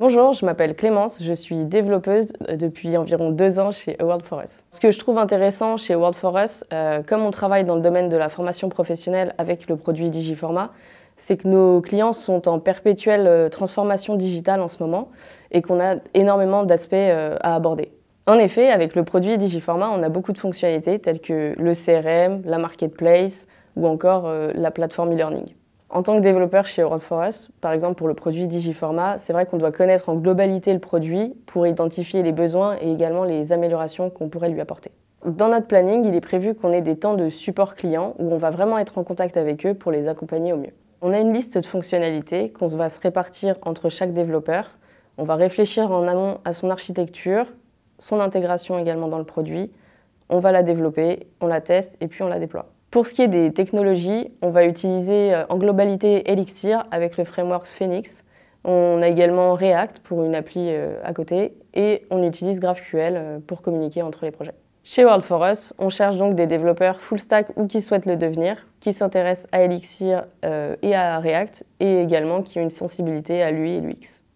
Bonjour, je m'appelle Clémence, je suis développeuse depuis environ deux ans chez World for Us. Ce que je trouve intéressant chez World for Us, euh, comme on travaille dans le domaine de la formation professionnelle avec le produit Digiforma, c'est que nos clients sont en perpétuelle euh, transformation digitale en ce moment et qu'on a énormément d'aspects euh, à aborder. En effet, avec le produit Digiforma, on a beaucoup de fonctionnalités telles que le CRM, la marketplace ou encore la plateforme e-learning. En tant que développeur chez Orange Forest, par exemple pour le produit Digiforma, c'est vrai qu'on doit connaître en globalité le produit pour identifier les besoins et également les améliorations qu'on pourrait lui apporter. Dans notre planning, il est prévu qu'on ait des temps de support client où on va vraiment être en contact avec eux pour les accompagner au mieux. On a une liste de fonctionnalités qu'on va se répartir entre chaque développeur. On va réfléchir en amont à son architecture, son intégration également dans le produit. On va la développer, on la teste et puis on la déploie. Pour ce qui est des technologies, on va utiliser euh, en globalité Elixir avec le framework Phoenix. On a également React pour une appli euh, à côté et on utilise GraphQL euh, pour communiquer entre les projets. Chez World for Us, on cherche donc des développeurs full stack ou qui souhaitent le devenir, qui s'intéressent à Elixir et à React et également qui ont une sensibilité à l'UI et l'UX.